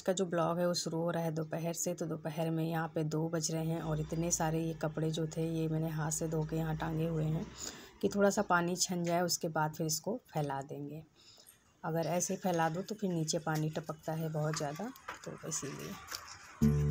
आज का जो ब्लॉग है वो शुरू हो रहा है दोपहर से तो दोपहर में यहाँ पे दो बज रहे हैं और इतने सारे ये कपड़े जो थे ये मैंने हाथ से धो के यहाँ टांगे हुए हैं कि थोड़ा सा पानी छन जाए उसके बाद फिर इसको फैला देंगे अगर ऐसे फैला दो तो फिर नीचे पानी टपकता है बहुत ज़्यादा तो इसीलिए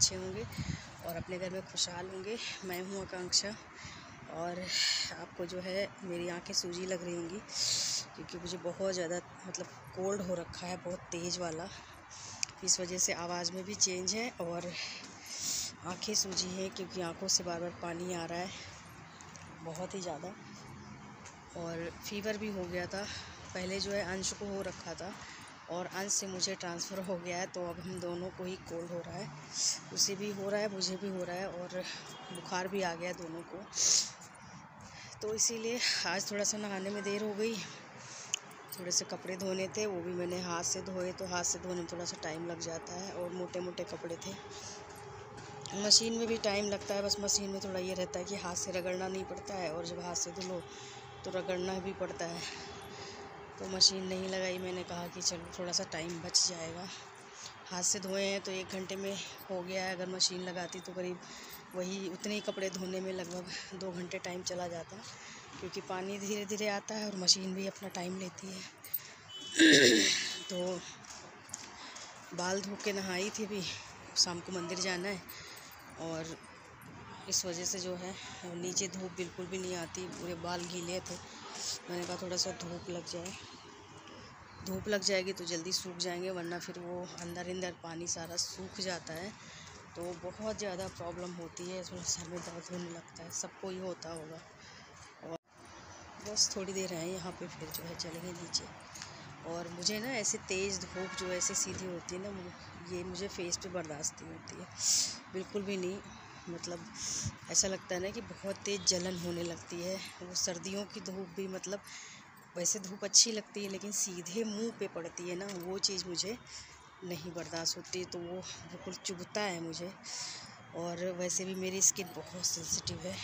अच्छे होंगे और अपने घर में खुशहाल होंगे मैं हूँ आकांक्षा और आपको जो है मेरी आंखें सूजी लग रही होंगी क्योंकि मुझे बहुत ज़्यादा मतलब कोल्ड हो रखा है बहुत तेज़ वाला इस वजह से आवाज़ में भी चेंज है और आंखें सूजी हैं क्योंकि आंखों से बार बार पानी आ रहा है बहुत ही ज़्यादा और फीवर भी हो गया था पहले जो है अंश को हो रखा था और अंश से मुझे ट्रांसफ़र हो गया है तो अब हम दोनों को ही कोल्ड हो रहा है उसे भी हो रहा है मुझे भी हो रहा है और बुखार भी आ गया दोनों को तो इसीलिए आज थोड़ा सा नहाने में देर हो गई थोड़े से कपड़े धोने थे वो भी मैंने हाथ से धोए तो हाथ से धोने में थोड़ा सा टाइम लग जाता है और मोटे मोटे कपड़े थे मशीन में भी टाइम लगता है बस मशीन में थोड़ा ये रहता है कि हाथ से रगड़ना नहीं पड़ता है और जब हाथ से धुलो तो रगड़ना भी पड़ता है तो मशीन नहीं लगाई मैंने कहा कि चलो थोड़ा सा टाइम बच जाएगा हाथ से धोए हैं तो एक घंटे में हो गया है अगर मशीन लगाती तो करीब वही उतने ही कपड़े धोने में लगभग दो घंटे टाइम चला जाता क्योंकि पानी धीरे धीरे आता है और मशीन भी अपना टाइम लेती है तो बाल धो के नहाई थी भी शाम को मंदिर जाना है और इस वजह से जो है नीचे धूप बिल्कुल भी नहीं आती पूरे बाल गीले थे मैंने कहा थोड़ा सा धूप लग जाए धूप लग जाएगी तो जल्दी सूख जाएंगे वरना फिर वो अंदर अंदर पानी सारा सूख जाता है तो बहुत ज़्यादा प्रॉब्लम होती है इसमें सर में दर्द होने लगता है सबको ही होता होगा और बस थोड़ी देर आए यहाँ पे फिर जो है चलेंगे नीचे और मुझे ना ऐसे तेज़ धूप जो ऐसे सीधी होती है ना ये मुझे फेस पे बर्दाश्त नहीं होती है बिल्कुल भी नहीं मतलब ऐसा लगता है ना कि बहुत तेज़ जलन होने लगती है वो सर्दियों की धूप भी मतलब वैसे धूप अच्छी लगती है लेकिन सीधे मुंह पे पड़ती है ना वो चीज़ मुझे नहीं बर्दाश्त होती तो वो बिल्कुल चुभता है मुझे और वैसे भी मेरी स्किन बहुत सेंसिटिव है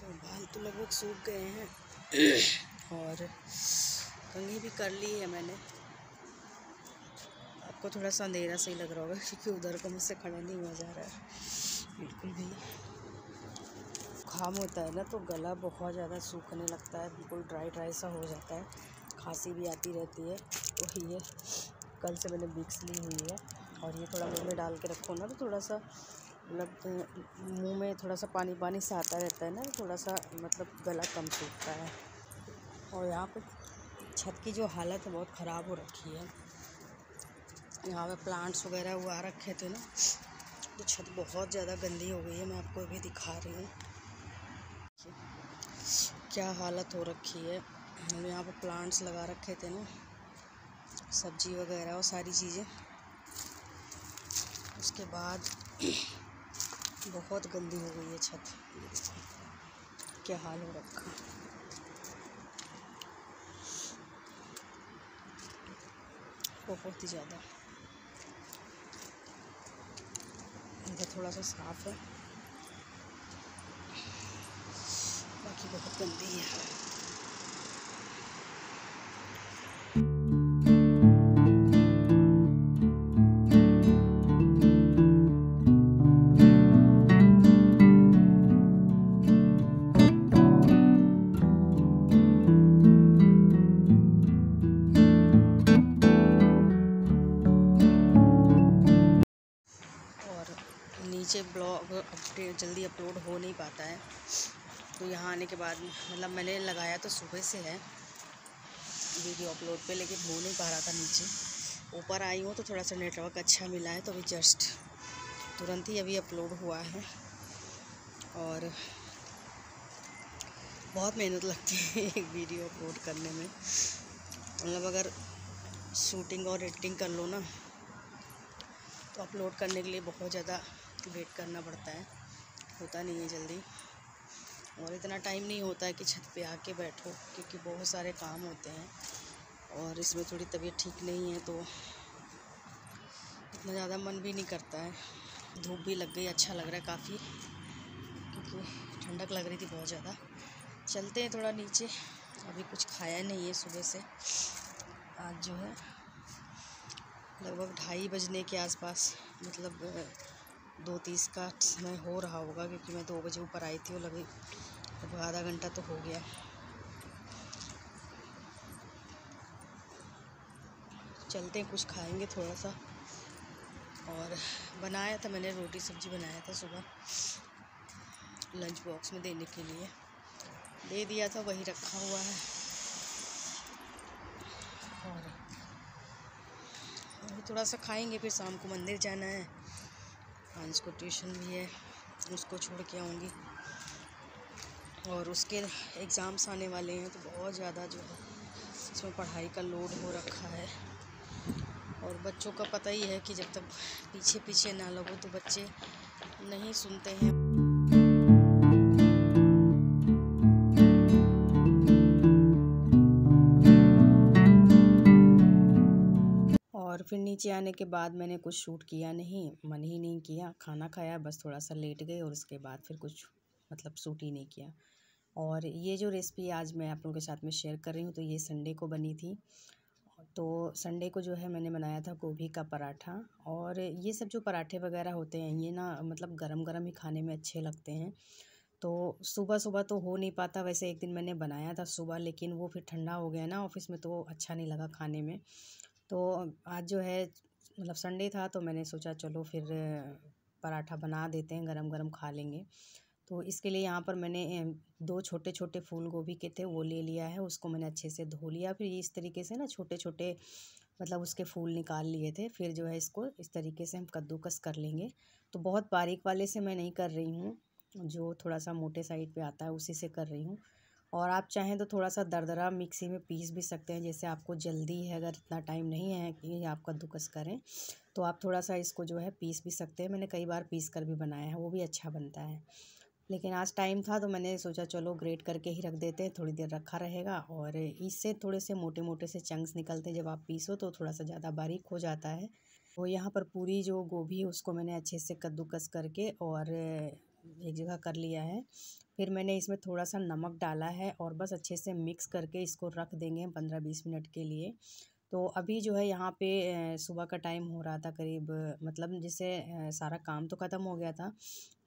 तो बाल तो लगभग सूख गए हैं और कंघी भी कर ली है मैंने आपको थोड़ा सा अंधेरा सही लग रहा होगा क्योंकि उधर को मुझसे खड़ा नहीं हुआ जा रहा है बिल्कुल भी खाम होता है ना तो गला बहुत ज़्यादा सूखने लगता है बिल्कुल ड्राई ड्राई सा हो जाता है खांसी भी आती रहती है तो ये कल से मैंने बिक्स ली हुई है और ये थोड़ा मुँह में डाल के रखो ना तो थोड़ा सा मतलब मुँह में थोड़ा सा पानी पानी सा आता रहता है ना तो थोड़ा सा मतलब गला कम सूखता है और यहाँ पर छत की जो हालत है बहुत ख़राब हो रखी है यहाँ पे प्लांट्स वगैरह उगा रखे थे ना तो छत बहुत ज़्यादा गंदी हो गई है मैं आपको अभी दिखा रही हूँ क्या हालत हो रखी है हम यहाँ पर प्लांट्स लगा रखे थे ना सब्जी वगैरह और सारी चीज़ें उसके बाद बहुत गंदी हो गई है छत क्या हाल हो रखा बहुत ही ज़्यादा का थोड़ा सा साफ़ है बाकी बहुत गंदी है क्योंकि जल्दी अपलोड हो नहीं पाता है तो यहाँ आने के बाद मतलब मैंने लगाया तो सुबह से है वीडियो अपलोड पे लेकिन हो नहीं पा रहा था नीचे ऊपर आई हूँ तो थोड़ा सा नेटवर्क अच्छा मिला है तो अभी जस्ट तुरंत ही अभी अपलोड हुआ है और बहुत मेहनत लगती है एक वीडियो अपलोड करने में मतलब अगर शूटिंग और एडिटिंग कर लो ना तो अपलोड करने के लिए बहुत ज़्यादा वेट करना पड़ता है होता नहीं है जल्दी और इतना टाइम नहीं होता है कि छत पे आके बैठो क्योंकि बहुत सारे काम होते हैं और इसमें थोड़ी तबीयत ठीक नहीं है तो इतना ज़्यादा मन भी नहीं करता है धूप भी लग गई अच्छा लग रहा है काफ़ी क्योंकि ठंडक लग रही थी बहुत ज़्यादा चलते हैं थोड़ा नीचे अभी कुछ खाया नहीं है सुबह से आज जो है लगभग ढाई बजने के आसपास मतलब दो तीस का समय हो रहा होगा क्योंकि मैं दो बजे ऊपर आई थी और लगे लगभग आधा घंटा तो हो गया चलते हैं कुछ खाएंगे थोड़ा सा और बनाया था मैंने रोटी सब्जी बनाया था सुबह लंच बॉक्स में देने के लिए दे दिया था वही रखा हुआ है और थोड़ा सा खाएंगे फिर शाम को मंदिर जाना है हांस को ट्यूशन भी है उसको छोड़ के आऊँगी और उसके एग्ज़ाम्स आने वाले हैं तो बहुत ज़्यादा जो है इसमें पढ़ाई का लोड हो रखा है और बच्चों का पता ही है कि जब तक पीछे पीछे ना लगो तो बच्चे नहीं सुनते हैं नीचे आने के बाद मैंने कुछ शूट किया नहीं मन ही नहीं किया खाना खाया बस थोड़ा सा लेट गए और उसके बाद फिर कुछ मतलब सूट ही नहीं किया और ये जो रेसिपी आज मैं आप लोगों के साथ में शेयर कर रही हूँ तो ये संडे को बनी थी तो संडे को जो है मैंने बनाया था गोभी का पराठा और ये सब जो पराठे वगैरह होते हैं ये ना मतलब गरम गरम ही खाने में अच्छे लगते हैं तो सुबह सुबह तो हो नहीं पाता वैसे एक दिन मैंने बनाया था सुबह लेकिन वो फिर ठंडा हो गया ना ऑफिस में तो अच्छा नहीं लगा खाने में तो आज जो है मतलब संडे था तो मैंने सोचा चलो फिर पराठा बना देते हैं गरम गरम खा लेंगे तो इसके लिए यहाँ पर मैंने दो छोटे छोटे फूल गोभी के थे वो ले लिया है उसको मैंने अच्छे से धो लिया फिर इस तरीके से ना छोटे छोटे मतलब उसके फूल निकाल लिए थे फिर जो है इसको इस तरीके से हम कद्दूकस कर लेंगे तो बहुत बारीक वाले से मैं नहीं कर रही हूँ जो थोड़ा सा मोटे साइड पे आता है उसी से कर रही हूँ और आप चाहें तो थोड़ा सा दरदरा मिक्सी में पीस भी सकते हैं जैसे आपको जल्दी है अगर इतना टाइम नहीं है कि आप कद्दूकस करें तो आप थोड़ा सा इसको जो है पीस भी सकते हैं मैंने कई बार पीस कर भी बनाया है वो भी अच्छा बनता है लेकिन आज टाइम था तो मैंने सोचा चलो ग्रेट करके ही रख देते हैं थोड़ी देर रखा रहेगा और इससे थोड़े से मोटे मोटे से चंक्स निकलते हैं जब आप पीसो तो थोड़ा सा ज़्यादा बारीक हो जाता है वो तो यहाँ पर पूरी जो गोभी उसको मैंने अच्छे से कद्दूकस करके और एक जगह कर लिया है फिर मैंने इसमें थोड़ा सा नमक डाला है और बस अच्छे से मिक्स करके इसको रख देंगे पंद्रह बीस मिनट के लिए तो अभी जो है यहाँ पे सुबह का टाइम हो रहा था करीब मतलब जैसे सारा काम तो ख़त्म हो गया था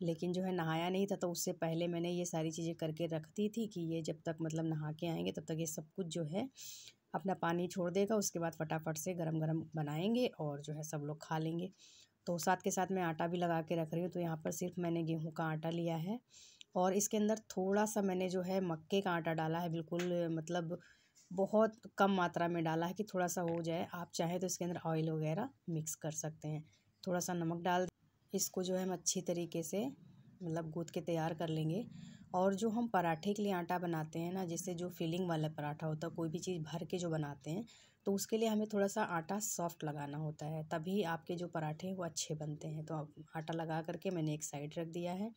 लेकिन जो है नहाया नहीं था तो उससे पहले मैंने ये सारी चीज़ें करके रखती थी कि ये जब तक मतलब नहा के आएंगे तब तक ये सब कुछ जो है अपना पानी छोड़ देगा उसके बाद फटाफट से गरम गरम बनाएंगे और जो है सब लोग खा लेंगे तो साथ के साथ मैं आटा भी लगा के रख रही हूँ तो यहाँ पर सिर्फ मैंने गेहूँ का आटा लिया है और इसके अंदर थोड़ा सा मैंने जो है मक्के का आटा डाला है बिल्कुल मतलब बहुत कम मात्रा में डाला है कि थोड़ा सा हो जाए आप चाहें तो इसके अंदर ऑयल वगैरह मिक्स कर सकते हैं थोड़ा सा नमक डाल इसको जो है हम अच्छी तरीके से मतलब गूद के तैयार कर लेंगे और जो हम पराठे के लिए आटा बनाते हैं ना जैसे जो फिलिंग वाला पराठा होता है कोई भी चीज़ भर के जो बनाते हैं तो उसके लिए हमें थोड़ा सा आटा सॉफ़्ट लगाना होता है तभी आपके जो पराठे हैं वो अच्छे बनते हैं तो आटा लगा करके मैंने एक साइड रख दिया है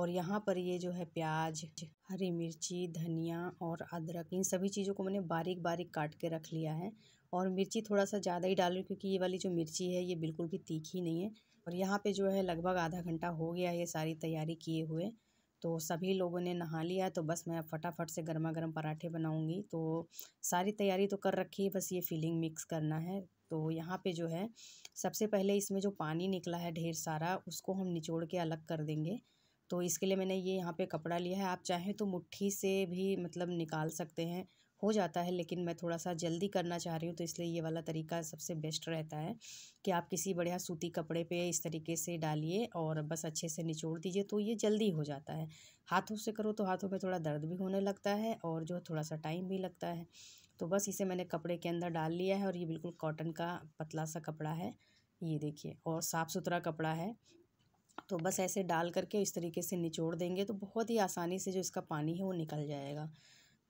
और यहाँ पर ये जो है प्याज हरी मिर्ची धनिया और अदरक इन सभी चीज़ों को मैंने बारीक बारीक काट के रख लिया है और मिर्ची थोड़ा सा ज़्यादा ही डाल रही क्योंकि ये वाली जो मिर्ची है ये बिल्कुल भी तीखी नहीं है और यहाँ पे जो है लगभग आधा घंटा हो गया ये सारी तैयारी किए हुए तो सभी लोगों ने नहा लिया तो बस मैं अब फटाफट से गर्मा गर्म पराठे बनाऊंगी तो सारी तैयारी तो कर रखी है बस ये फीलिंग मिक्स करना है तो यहाँ पे जो है सबसे पहले इसमें जो पानी निकला है ढेर सारा उसको हम निचोड़ के अलग कर देंगे तो इसके लिए मैंने ये यहाँ पे कपड़ा लिया है आप चाहें तो मुट्ठी से भी मतलब निकाल सकते हैं हो जाता है लेकिन मैं थोड़ा सा जल्दी करना चाह रही हूँ तो इसलिए ये वाला तरीका सबसे बेस्ट रहता है कि आप किसी बढ़िया सूती कपड़े पे इस तरीके से डालिए और बस अच्छे से निचोड़ दीजिए तो ये जल्दी हो जाता है हाथों से करो तो हाथों में थोड़ा दर्द भी होने लगता है और जो थोड़ा सा टाइम भी लगता है तो बस इसे मैंने कपड़े के अंदर डाल लिया है और ये बिल्कुल कॉटन का पतला सा कपड़ा है ये देखिए और साफ़ सुथरा कपड़ा है तो बस ऐसे डाल करके इस तरीके से निचोड़ देंगे तो बहुत ही आसानी से जो इसका पानी है वो निकल जाएगा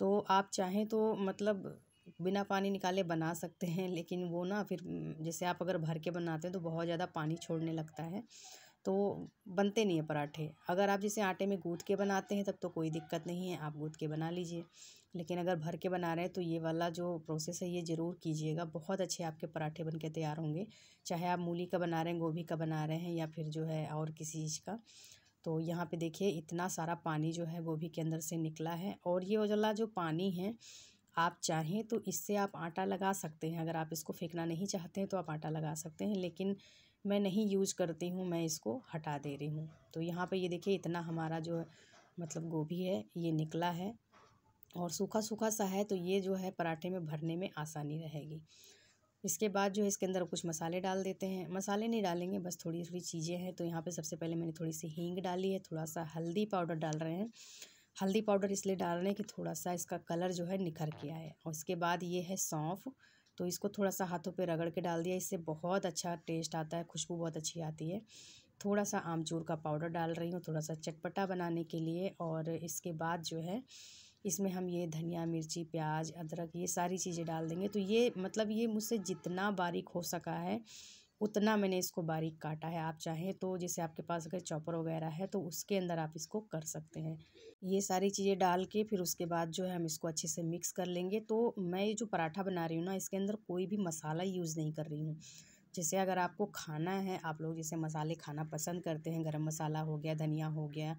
तो आप चाहें तो मतलब बिना पानी निकाले बना सकते हैं लेकिन वो ना फिर जैसे आप अगर भर के बनाते हैं तो बहुत ज़्यादा पानी छोड़ने लगता है तो बनते नहीं है पराठे अगर आप जैसे आटे में गूँथ के बनाते हैं तब तो कोई दिक्कत नहीं है आप गूँथ के बना लीजिए लेकिन अगर भर के बना रहे हैं तो ये वाला जो प्रोसेस है ये ज़रूर कीजिएगा बहुत अच्छे आपके पराठे बन के तैयार होंगे चाहे आप मूली का बना रहे हैं गोभी का बना रहे हैं या फिर जो है और किसी चीज़ का तो यहाँ पे देखिए इतना सारा पानी जो है गोभी के अंदर से निकला है और ये वाला जो पानी है आप चाहें तो इससे आप आटा लगा सकते हैं अगर आप इसको फेंकना नहीं चाहते हैं तो आप आटा लगा सकते हैं लेकिन मैं नहीं यूज करती हूँ मैं इसको हटा दे रही हूँ तो यहाँ पर ये देखिए इतना हमारा जो मतलब गोभी है ये निकला है और सूखा सूखा सा है तो ये जो है पराठे में भरने में आसानी रहेगी इसके बाद जो है इसके अंदर कुछ मसाले डाल देते हैं मसाले नहीं डालेंगे बस थोड़ी थोड़ी चीज़ें हैं तो यहाँ पे सबसे पहले मैंने थोड़ी सी हींग डाली है थोड़ा सा हल्दी पाउडर डाल रहे हैं हल्दी पाउडर इसलिए डाल रहे हैं कि थोड़ा सा इसका कलर जो है निखर के आए और इसके बाद ये है सौंफ तो इसको थोड़ा सा हाथों पर रगड़ के डाल दिया इससे बहुत अच्छा टेस्ट आता है खुशबू बहुत अच्छी आती है थोड़ा सा आमचूर का पाउडर डाल रही हूँ थोड़ा सा चटपटा बनाने के लिए और इसके बाद जो है इसमें हम ये धनिया मिर्ची प्याज अदरक ये सारी चीज़ें डाल देंगे तो ये मतलब ये मुझसे जितना बारीक हो सका है उतना मैंने इसको बारीक काटा है आप चाहें तो जैसे आपके पास अगर चॉपर वगैरह है तो उसके अंदर आप इसको कर सकते हैं ये सारी चीज़ें डाल के फिर उसके बाद जो है हम इसको अच्छे से मिक्स कर लेंगे तो मैं ये जो पराठा बना रही हूँ ना इसके अंदर कोई भी मसाला यूज़ नहीं कर रही हूँ जैसे अगर आपको खाना है आप लोग जैसे मसाले खाना पसंद करते हैं गर्म मसाला हो गया धनिया हो गया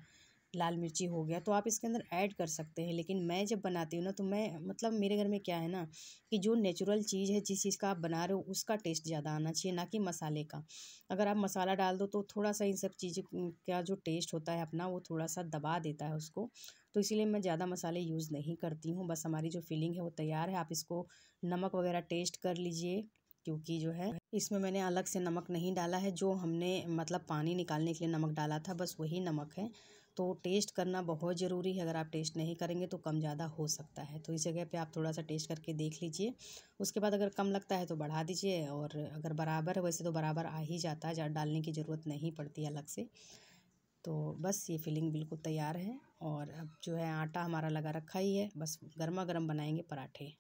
लाल मिर्ची हो गया तो आप इसके अंदर ऐड कर सकते हैं लेकिन मैं जब बनाती हूँ ना तो मैं मतलब मेरे घर में क्या है ना कि जो नेचुरल चीज़ है जिस चीज़ का आप बना रहे हो उसका टेस्ट ज़्यादा आना चाहिए ना कि मसाले का अगर आप मसाला डाल दो तो थोड़ा सा इन सब चीज़ का जो टेस्ट होता है अपना वो थोड़ा सा दबा देता है उसको तो इसीलिए मैं ज़्यादा मसाले यूज़ नहीं करती हूँ बस हमारी जो फीलिंग है वो तैयार है आप इसको नमक वगैरह टेस्ट कर लीजिए क्योंकि जो है इसमें मैंने अलग से नमक नहीं डाला है जो हमने मतलब पानी निकालने के लिए नमक डाला था बस वही नमक है तो टेस्ट करना बहुत ज़रूरी है अगर आप टेस्ट नहीं करेंगे तो कम ज़्यादा हो सकता है तो इस जगह पे आप थोड़ा सा टेस्ट करके देख लीजिए उसके बाद अगर कम लगता है तो बढ़ा दीजिए और अगर बराबर है वैसे तो बराबर आ ही जाता है ज़्यादा डालने की ज़रूरत नहीं पड़ती अलग से तो बस ये फिलिंग बिल्कुल तैयार है और अब जो है आटा हमारा लगा रखा ही है बस गर्मा गर्म बनाएंगे पराठे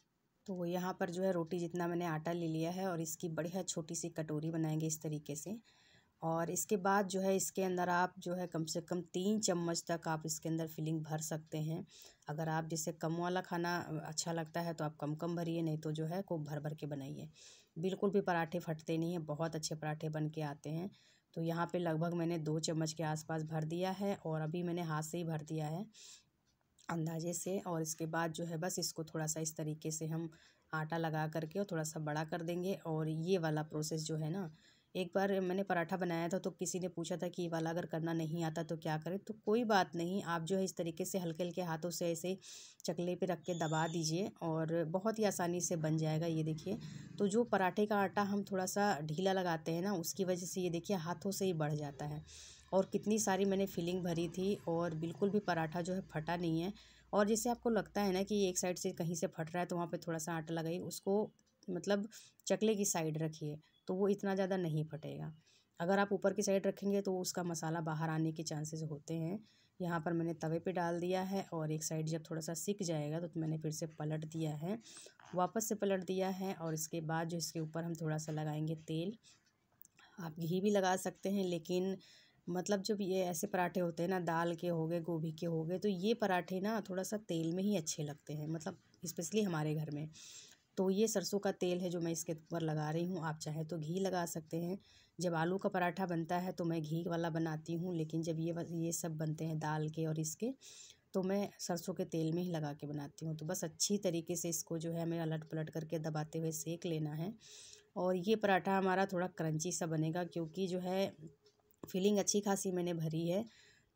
तो यहाँ पर जो है रोटी जितना मैंने आटा ले लिया है और इसकी बढ़िया छोटी सी कटोरी बनाएंगे इस तरीके से और इसके बाद जो है इसके अंदर आप जो है कम से कम तीन चम्मच तक आप इसके अंदर फिलिंग भर सकते हैं अगर आप जैसे कम वाला खाना अच्छा लगता है तो आप कम कम भरिए नहीं तो जो है को भर भर के बनाइए बिल्कुल भी पराठे फटते नहीं हैं बहुत अच्छे पराठे बन के आते हैं तो यहाँ पे लगभग मैंने दो चम्मच के आसपास भर दिया है और अभी मैंने हाथ से ही भर दिया है अंदाजे से और इसके बाद जो है बस इसको थोड़ा सा इस तरीके से हम आटा लगा करके और थोड़ा सा बड़ा कर देंगे और ये वाला प्रोसेस जो है ना एक बार मैंने पराठा बनाया था तो किसी ने पूछा था कि ये वाला अगर करना नहीं आता तो क्या करें तो कोई बात नहीं आप जो है इस तरीके से हल्के हल्के हाथों से ऐसे चकले पे रख के दबा दीजिए और बहुत ही आसानी से बन जाएगा ये देखिए तो जो पराठे का आटा हम थोड़ा सा ढीला लगाते हैं ना उसकी वजह से ये देखिए हाथों से ही बढ़ जाता है और कितनी सारी मैंने फिलिंग भरी थी और बिल्कुल भी पराठा जो है फटा नहीं है और जैसे आपको लगता है ना कि एक साइड से कहीं से फट रहा है तो वहाँ पर थोड़ा सा आटा लगाइए उसको मतलब चकले की साइड रखिए तो वो इतना ज़्यादा नहीं फटेगा अगर आप ऊपर की साइड रखेंगे तो उसका मसाला बाहर आने के चांसेस होते हैं यहाँ पर मैंने तवे पे डाल दिया है और एक साइड जब थोड़ा सा सिक जाएगा तो मैंने फिर से पलट दिया है वापस से पलट दिया है और इसके बाद जो इसके ऊपर हम थोड़ा सा लगाएंगे तेल आप घी भी लगा सकते हैं लेकिन मतलब जब ये ऐसे पराठे होते हैं ना दाल के हो गए गोभी के हो गए तो ये पराठे ना थोड़ा सा तेल में ही अच्छे लगते हैं मतलब स्पेशली हमारे घर में तो ये सरसों का तेल है जो मैं इसके ऊपर लगा रही हूँ आप चाहे तो घी लगा सकते हैं जब आलू का पराठा बनता है तो मैं घी वाला बनाती हूँ लेकिन जब ये ये सब बनते हैं दाल के और इसके तो मैं सरसों के तेल में ही लगा के बनाती हूँ तो बस अच्छी तरीके से इसको जो है हमें अलट पलट करके दबाते हुए सेक लेना है और ये पराठा हमारा थोड़ा क्रंची सा बनेगा क्योंकि जो है फीलिंग अच्छी खासी मैंने भरी है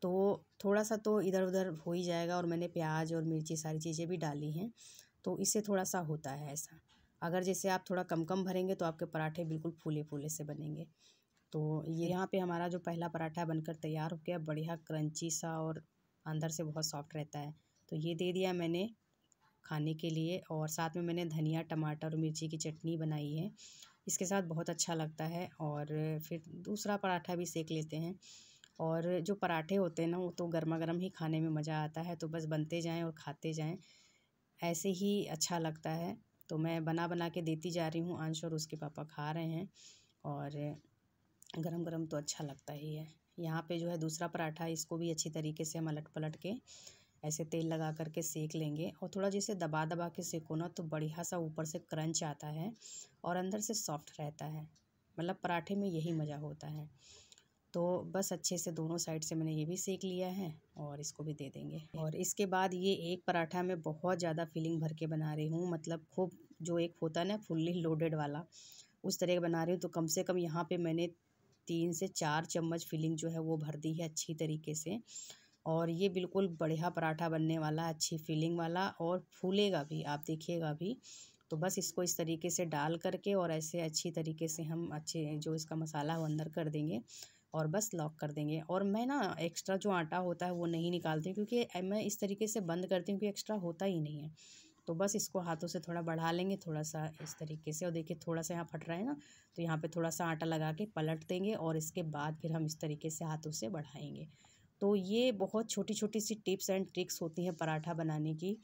तो थोड़ा सा तो इधर उधर हो ही जाएगा और मैंने प्याज और मिर्ची सारी चीज़ें भी डाली हैं तो इससे थोड़ा सा होता है ऐसा अगर जैसे आप थोड़ा कम कम भरेंगे तो आपके पराठे बिल्कुल फूले फूले से बनेंगे तो ये यहाँ पे हमारा जो पहला पराठा बनकर तैयार हो गया बढ़िया क्रंची सा और अंदर से बहुत सॉफ्ट रहता है तो ये दे दिया मैंने खाने के लिए और साथ में मैंने धनिया टमाटर और मिर्ची की चटनी बनाई है इसके साथ बहुत अच्छा लगता है और फिर दूसरा पराठा भी सेक लेते हैं और जो पराठे होते हैं ना वो तो गर्मा गर्म ही खाने में मज़ा आता है तो बस बनते जाएं और खाते जाएं ऐसे ही अच्छा लगता है तो मैं बना बना के देती जा रही हूँ अंश और उसके पापा खा रहे हैं और गरम गरम तो अच्छा लगता ही है यहाँ पे जो है दूसरा पराठा इसको भी अच्छी तरीके से हम अलट पलट के ऐसे तेल लगा करके सेक लेंगे और थोड़ा जैसे दबा दबा के सेको ना तो बढ़िया सा ऊपर से क्रंच आता है और अंदर से सॉफ्ट रहता है मतलब पराठे में यही मज़ा होता है तो बस अच्छे से दोनों साइड से मैंने ये भी सेक लिया है और इसको भी दे देंगे और इसके बाद ये एक पराठा मैं बहुत ज़्यादा फीलिंग भर के बना रही हूँ मतलब खूब जो एक होता है ना फुल्ली लोडेड वाला उस तरह का बना रही हूँ तो कम से कम यहाँ पे मैंने तीन से चार चम्मच फिलिंग जो है वो भर दी है अच्छी तरीके से और ये बिल्कुल बढ़िया पराठा बनने वाला अच्छी फीलिंग वाला और फूलेगा भी आप देखिएगा भी तो बस इसको इस तरीके से डाल करके और ऐसे अच्छी तरीके से हम अच्छे जो इसका मसाला वो अंदर कर देंगे और बस लॉक कर देंगे और मैं ना एक्स्ट्रा जो आटा होता है वो नहीं निकालती हूँ क्योंकि मैं इस तरीके से बंद करती हूँ कि एक्स्ट्रा होता ही नहीं है तो बस इसको हाथों से थोड़ा बढ़ा लेंगे थोड़ा सा इस तरीके से और देखिए थोड़ा सा यहाँ फट रहा है ना तो यहाँ पे थोड़ा सा आटा लगा के पलट देंगे और इसके बाद फिर हम इस तरीके से हाथों से बढ़ाएंगे तो ये बहुत छोटी छोटी सी टिप्स एंड ट्रिक्स होती हैं पराठा बनाने की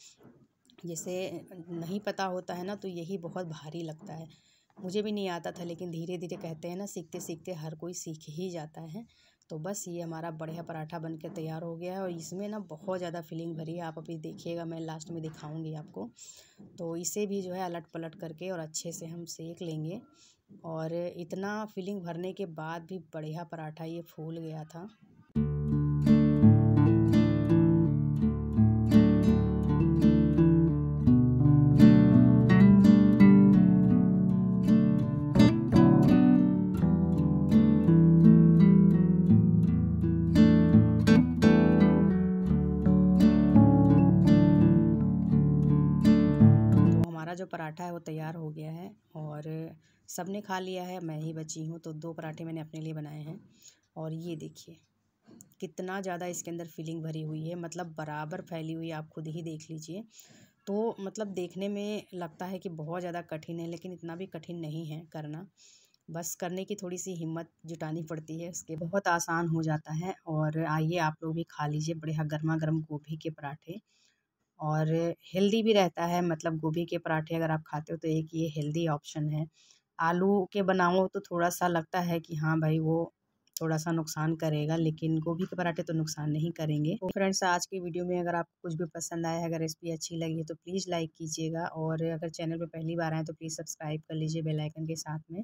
जैसे नहीं पता होता है ना तो यही बहुत भारी लगता है मुझे भी नहीं आता था लेकिन धीरे धीरे कहते हैं ना सीखते सीखते हर कोई सीख ही जाता है तो बस ये हमारा बढ़िया पराठा बन के तैयार हो गया है और इसमें ना बहुत ज़्यादा फीलिंग भरी है आप अभी देखिएगा मैं लास्ट में दिखाऊंगी आपको तो इसे भी जो है अलट पलट करके और अच्छे से हम सेक लेंगे और इतना फीलिंग भरने के बाद भी बढ़िया पराठा ये फूल गया था जो पराठा है वो तैयार हो गया है और सबने खा लिया है मैं ही बची हूँ तो दो पराठे मैंने अपने लिए बनाए हैं और ये देखिए कितना ज़्यादा इसके अंदर फीलिंग भरी हुई है मतलब बराबर फैली हुई आप खुद ही देख लीजिए तो मतलब देखने में लगता है कि बहुत ज़्यादा कठिन है लेकिन इतना भी कठिन नहीं है करना बस करने की थोड़ी सी हिम्मत जुटानी पड़ती है उसके बहुत आसान हो जाता है और आइए आप लोग भी खा लीजिए बड़े गर्मा गर्म गोभी के पराठे और हेल्दी भी रहता है मतलब गोभी के पराठे अगर आप खाते हो तो एक ये हेल्दी ऑप्शन है आलू के बनाओ तो थोड़ा सा लगता है कि हाँ भाई वो थोड़ा सा नुकसान करेगा लेकिन गोभी के पराठे तो नुकसान नहीं करेंगे तो फ्रेंड्स आज के वीडियो में अगर आपको कुछ भी पसंद आया है अगर रेसिपी अच्छी लगी है तो प्लीज़ लाइक कीजिएगा और अगर चैनल पर पहली बार आए तो प्लीज़ सब्सक्राइब कर लीजिए बेलाइकन के साथ में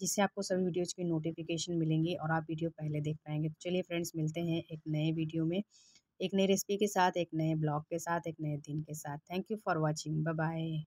जिससे आपको सभी वीडियोज़ की नोटिफिकेशन मिलेंगी और आप वीडियो पहले देख पाएंगे तो चलिए फ्रेंड्स मिलते हैं एक नए वीडियो में एक नई रेसिपी के साथ एक नए ब्लॉग के साथ एक नए दिन के साथ thank you for watching bye